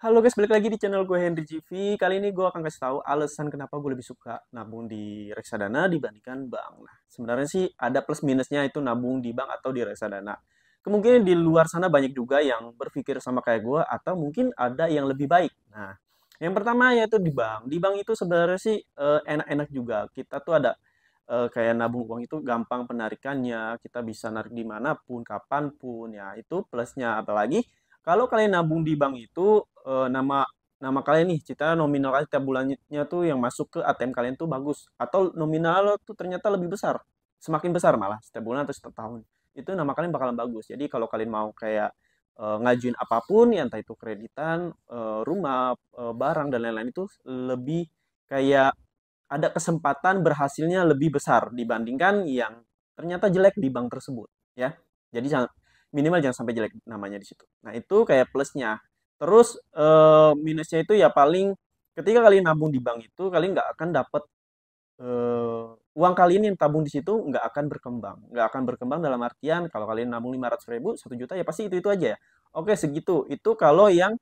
Halo guys, balik lagi di channel gue Henry GV. Kali ini gue akan kasih tahu alasan kenapa gue lebih suka nabung di reksadana dibandingkan bank. Nah, sebenarnya sih ada plus minusnya itu nabung di bank atau di reksadana. Kemungkinan di luar sana banyak juga yang berpikir sama kayak gue atau mungkin ada yang lebih baik. Nah, yang pertama yaitu di bank. Di bank itu sebenarnya sih eh, enak-enak eh, juga. Kita tuh ada eh, kayak nabung uang itu gampang penarikannya. Kita bisa narik dimanapun, kapanpun. Ya, itu plusnya. Apalagi kalau kalian nabung di bank itu uh, nama nama kalian nih, cita nominal kalian tiap bulannya tuh yang masuk ke ATM kalian tuh bagus atau nominal lo tuh ternyata lebih besar. Semakin besar malah setiap bulan atau setiap tahun. Itu nama kalian bakalan bagus. Jadi kalau kalian mau kayak eh, ngajuin apapun ya entah itu kreditan, eh, rumah, eh, barang dan lain-lain itu lebih kayak ada kesempatan berhasilnya lebih besar dibandingkan yang ternyata jelek di bank tersebut ya. Jadi minimal jangan sampai jelek namanya di situ nah itu kayak plusnya terus uh, minusnya itu ya paling ketika kalian nabung di bank itu kalian nggak akan dapat uh, eh, uang kalian yang tabung di situ nggak akan berkembang nggak akan berkembang dalam artian kalau kalian nabung lima ratus ribu satu juta ya pasti itu itu aja ya oke segitu itu kalau yang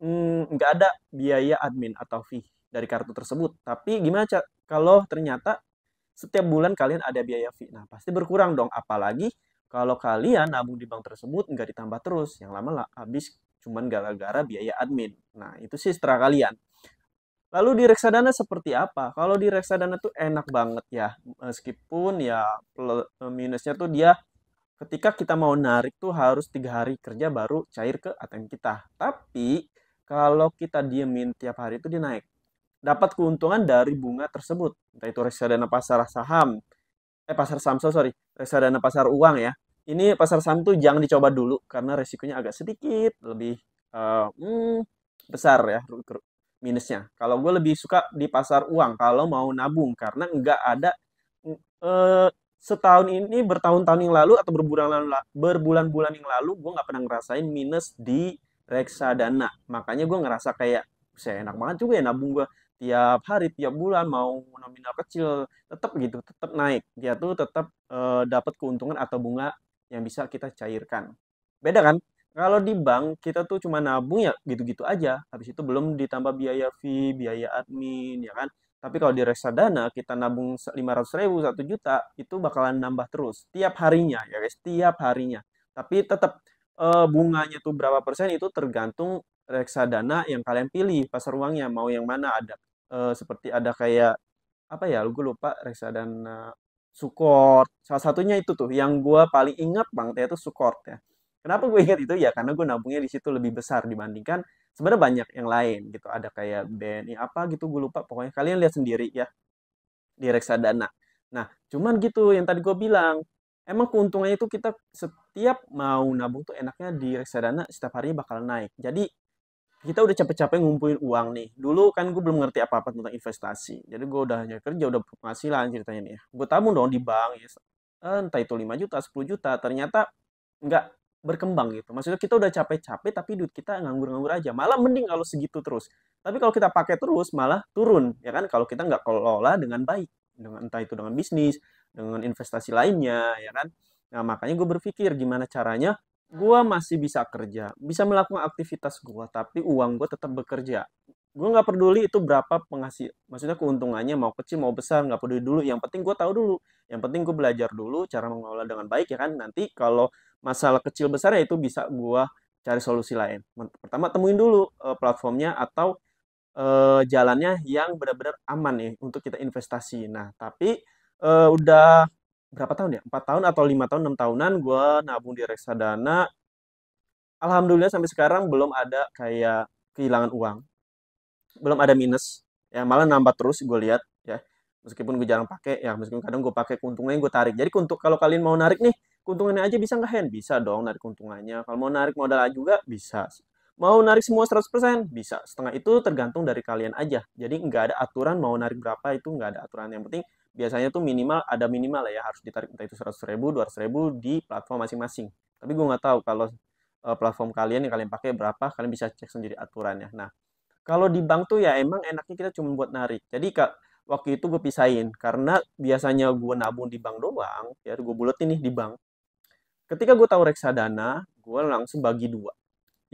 mm, nggak mm, ada biaya admin atau fee dari kartu tersebut tapi gimana kalau ternyata setiap bulan kalian ada biaya fee nah pasti berkurang dong apalagi kalau kalian nabung di bank tersebut nggak ditambah terus, yang lama lah habis cuman gara-gara biaya admin. Nah, itu sih setelah kalian. Lalu di reksadana seperti apa? Kalau di reksadana tuh enak banget ya, meskipun ya minusnya tuh dia ketika kita mau narik tuh harus tiga hari kerja baru cair ke ATM kita. Tapi kalau kita diemin tiap hari itu dia naik. Dapat keuntungan dari bunga tersebut, entah itu reksadana pasar saham, eh pasar saham so sorry reksadana pasar uang ya ini pasar saham tuh jangan dicoba dulu karena resikonya agak sedikit lebih uh, hmm, besar ya minusnya kalau gue lebih suka di pasar uang kalau mau nabung karena nggak ada uh, setahun ini bertahun-tahun yang lalu atau berbulan-bulan berbulan-bulan yang lalu gue nggak pernah ngerasain minus di reksadana makanya gue ngerasa kayak saya enak banget juga ya nabung gue tiap hari tiap bulan mau nominal kecil tetap gitu tetap naik dia tuh tetap e, dapat keuntungan atau bunga yang bisa kita cairkan beda kan kalau di bank kita tuh cuma nabung ya gitu-gitu aja habis itu belum ditambah biaya fee biaya admin ya kan tapi kalau di reksadana kita nabung 500 ribu 1 juta itu bakalan nambah terus tiap harinya ya guys tiap harinya tapi tetap e, bunganya tuh berapa persen itu tergantung reksadana yang kalian pilih pasar uangnya mau yang mana ada uh, seperti ada kayak apa ya gue lupa reksadana eh, Sukort salah satunya itu tuh yang gue paling ingat banget yaitu itu Sukort ya kenapa gue ingat itu ya karena gue nabungnya di situ lebih besar dibandingkan sebenarnya banyak yang lain gitu ada kayak BNI apa gitu gue lupa pokoknya kalian lihat sendiri ya di reksadana nah cuman gitu yang tadi gue bilang emang keuntungannya itu kita setiap mau nabung tuh enaknya di reksadana setiap harinya bakal naik jadi kita udah capek-capek ngumpulin uang nih. Dulu kan gue belum ngerti apa-apa tentang investasi. Jadi gue udah hanya kerja, udah penghasilan ceritanya nih. Ya. Gue tamu dong di bank, ya. Eh, entah itu 5 juta, 10 juta. Ternyata nggak berkembang gitu. Maksudnya kita udah capek-capek tapi duit kita nganggur-nganggur aja. Malah mending kalau segitu terus. Tapi kalau kita pakai terus malah turun, ya kan? Kalau kita nggak kelola dengan baik, dengan entah itu dengan bisnis, dengan investasi lainnya, ya kan? Nah makanya gue berpikir gimana caranya gue masih bisa kerja, bisa melakukan aktivitas gue, tapi uang gue tetap bekerja. Gue nggak peduli itu berapa penghasil, maksudnya keuntungannya mau kecil mau besar nggak peduli dulu. Yang penting gue tahu dulu, yang penting gue belajar dulu cara mengelola dengan baik ya kan. Nanti kalau masalah kecil besarnya itu bisa gue cari solusi lain. Pertama temuin dulu eh, platformnya atau eh, jalannya yang benar-benar aman nih untuk kita investasi. Nah tapi eh, udah berapa tahun ya empat tahun atau lima tahun enam tahunan gue nabung di reksadana alhamdulillah sampai sekarang belum ada kayak kehilangan uang belum ada minus ya malah nambah terus gue lihat ya meskipun gue jarang pakai ya meskipun kadang gue pakai keuntungannya gue tarik jadi untuk kalau kalian mau narik nih keuntungannya aja bisa nggak hand bisa dong narik keuntungannya kalau mau narik modal juga bisa mau narik semua 100% bisa setengah itu tergantung dari kalian aja jadi nggak ada aturan mau narik berapa itu nggak ada aturan yang penting biasanya tuh minimal ada minimal lah ya harus ditarik entah itu seratus ribu dua ribu di platform masing-masing tapi gue nggak tahu kalau uh, platform kalian yang kalian pakai berapa kalian bisa cek sendiri aturannya nah kalau di bank tuh ya emang enaknya kita cuma buat narik jadi kak waktu itu gue pisahin karena biasanya gue nabung di bank doang ya gue buletin nih di bank ketika gue tahu reksadana gue langsung bagi dua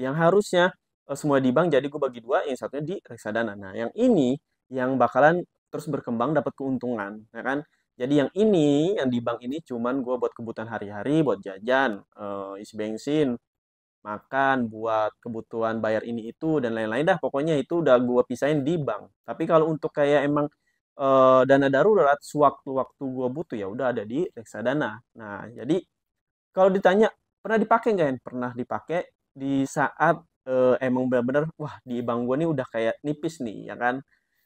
yang harusnya eh, semua di bank jadi gue bagi dua yang satunya di reksadana nah yang ini yang bakalan terus berkembang dapat keuntungan ya kan jadi yang ini yang di bank ini cuman gue buat kebutuhan hari-hari buat jajan uh, isi bensin makan buat kebutuhan bayar ini itu dan lain-lain dah pokoknya itu udah gue pisahin di bank tapi kalau untuk kayak emang uh, dana darurat sewaktu-waktu gue butuh ya udah ada di reksadana nah jadi kalau ditanya pernah dipakai nggak yang pernah dipakai di saat uh, emang benar-benar wah di bank gue nih udah kayak nipis nih ya kan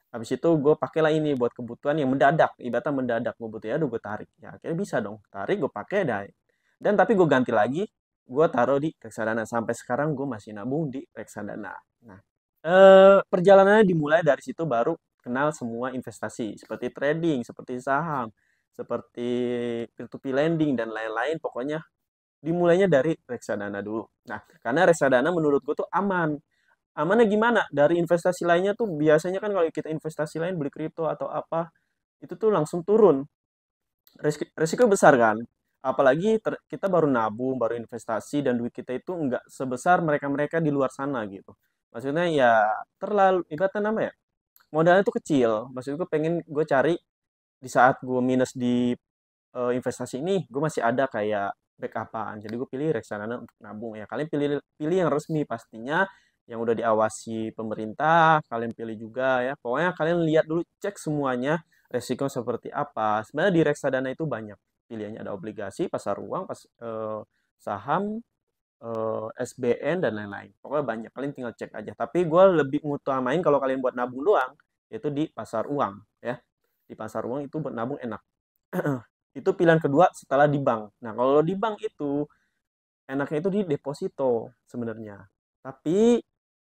habis itu gue pakailah ini buat kebutuhan yang mendadak ibaratnya mendadak gue butuh ya gue tarik ya akhirnya bisa dong tarik gue pakai dah dan tapi gue ganti lagi gue taruh di reksadana sampai sekarang gue masih nabung di reksadana nah eh, perjalanannya dimulai dari situ baru kenal semua investasi seperti trading seperti saham seperti peer to peer lending dan lain-lain pokoknya dimulainya dari reksadana dulu nah karena reksadana menurut gue tuh aman amannya gimana dari investasi lainnya tuh biasanya kan kalau kita investasi lain beli kripto atau apa itu tuh langsung turun resiko, resiko besar kan apalagi ter, kita baru nabung baru investasi dan duit kita itu nggak sebesar mereka-mereka di luar sana gitu maksudnya ya terlalu ibaratnya nama ya modalnya tuh kecil maksudnya gue pengen gue cari di saat gue minus di uh, investasi ini gue masih ada kayak backupan jadi gue pilih reksadana untuk nabung ya kalian pilih pilih yang resmi pastinya yang udah diawasi pemerintah, kalian pilih juga ya. Pokoknya kalian lihat dulu, cek semuanya resiko seperti apa. Sebenarnya di reksadana itu banyak pilihannya ada obligasi, pasar uang, pas, eh, saham, eh, SBN dan lain-lain. Pokoknya banyak, kalian tinggal cek aja. Tapi gue lebih ngutamain kalau kalian buat nabung doang, itu di pasar uang ya. Di pasar uang itu buat nabung enak. itu pilihan kedua setelah di bank. Nah kalau di bank itu enaknya itu di deposito sebenarnya. Tapi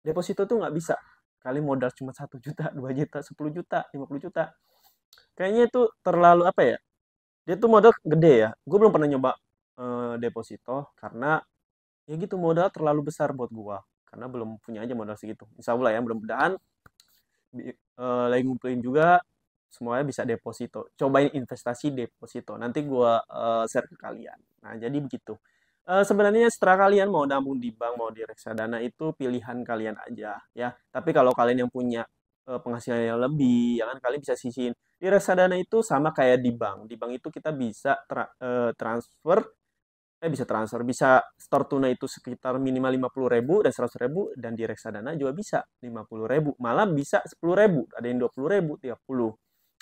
deposito tuh nggak bisa kali modal cuma satu juta dua juta sepuluh juta lima puluh juta kayaknya itu terlalu apa ya dia tuh modal gede ya gue belum pernah nyoba eh, deposito karena ya gitu modal terlalu besar buat gue karena belum punya aja modal segitu insya Allah ya belum mudahan eh, lagi ngumpulin juga semuanya bisa deposito cobain investasi deposito nanti gue eh, share ke kalian nah jadi begitu Uh, sebenarnya setelah kalian mau nabung di bank mau di reksadana itu pilihan kalian aja ya. Tapi kalau kalian yang punya uh, penghasilan yang lebih, ya kan kalian bisa sisihin. Di reksadana itu sama kayak di bank. Di bank itu kita bisa tra uh, transfer eh bisa transfer, bisa store tunai itu sekitar minimal lima puluh 50.000 dan ribu dan di reksadana juga bisa lima puluh ribu, malah bisa sepuluh ribu, ada yang 20.000, puluh.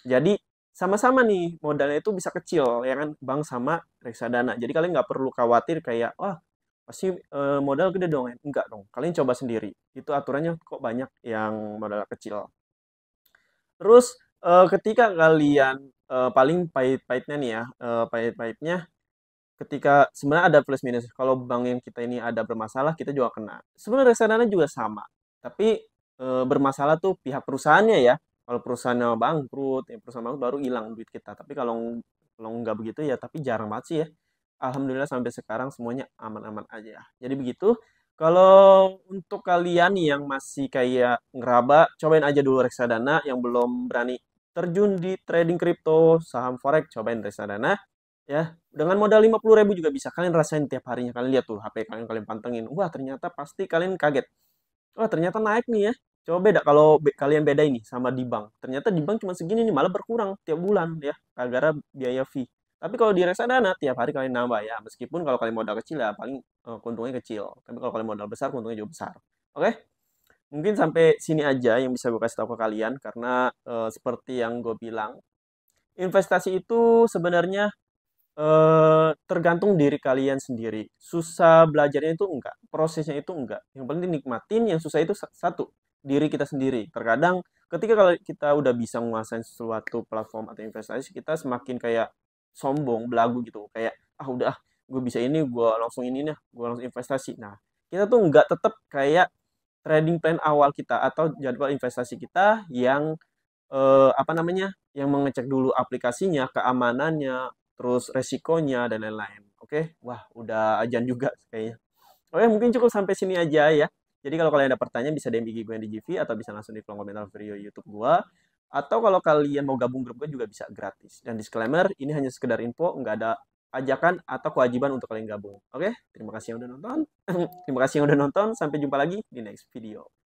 Jadi sama-sama nih modalnya itu bisa kecil ya kan bank sama reksadana jadi kalian nggak perlu khawatir kayak wah pasti eh, modal gede dong enggak dong kalian coba sendiri itu aturannya kok banyak yang modal kecil terus eh, ketika kalian eh, paling pahit-pahitnya nih ya e, pahit-pahitnya ketika sebenarnya ada plus minus kalau bank yang kita ini ada bermasalah kita juga kena sebenarnya reksadana juga sama tapi bermasalah tuh pihak perusahaannya ya kalau perusahaannya bangkrut ya perusahaan bangkrut baru hilang duit kita tapi kalau kalau nggak begitu ya tapi jarang banget sih ya alhamdulillah sampai sekarang semuanya aman-aman aja jadi begitu kalau untuk kalian yang masih kayak ngeraba cobain aja dulu reksadana yang belum berani terjun di trading kripto saham forex cobain reksadana ya dengan modal 50 ribu juga bisa kalian rasain tiap harinya kalian lihat tuh HP kalian kalian pantengin wah ternyata pasti kalian kaget wah ternyata naik nih ya Coba beda kalau be kalian beda ini sama di bank. Ternyata di bank cuma segini nih, malah berkurang tiap bulan ya gara biaya fee. Tapi kalau di reksadana tiap hari kalian nambah ya, meskipun kalau kalian modal kecil ya paling uh, keuntungannya kecil. Tapi kalau kalian modal besar keuntungannya juga besar. Oke? Okay? Mungkin sampai sini aja yang bisa gue kasih tahu ke kalian karena uh, seperti yang gue bilang, investasi itu sebenarnya eh, tergantung diri kalian sendiri. Susah belajarnya itu enggak, prosesnya itu enggak. Yang penting nikmatin, yang susah itu satu diri kita sendiri. Terkadang ketika kalau kita udah bisa menguasai sesuatu platform atau investasi, kita semakin kayak sombong, belagu gitu. Kayak ah udah ah, gue bisa ini, gue langsung ini nih, gue langsung investasi. Nah, kita tuh nggak tetap kayak trading plan awal kita atau jadwal investasi kita yang eh, apa namanya? yang mengecek dulu aplikasinya, keamanannya, terus resikonya dan lain-lain. Oke, wah udah ajan juga kayaknya. Oke, mungkin cukup sampai sini aja ya. Jadi kalau kalian ada pertanyaan bisa DM IG gue yang di GV atau bisa langsung di kolom komentar video YouTube gue. Atau kalau kalian mau gabung grup gue juga bisa gratis. Dan disclaimer, ini hanya sekedar info, nggak ada ajakan atau kewajiban untuk kalian gabung. Oke, terima kasih yang udah nonton. terima kasih yang udah nonton. Sampai jumpa lagi di next video.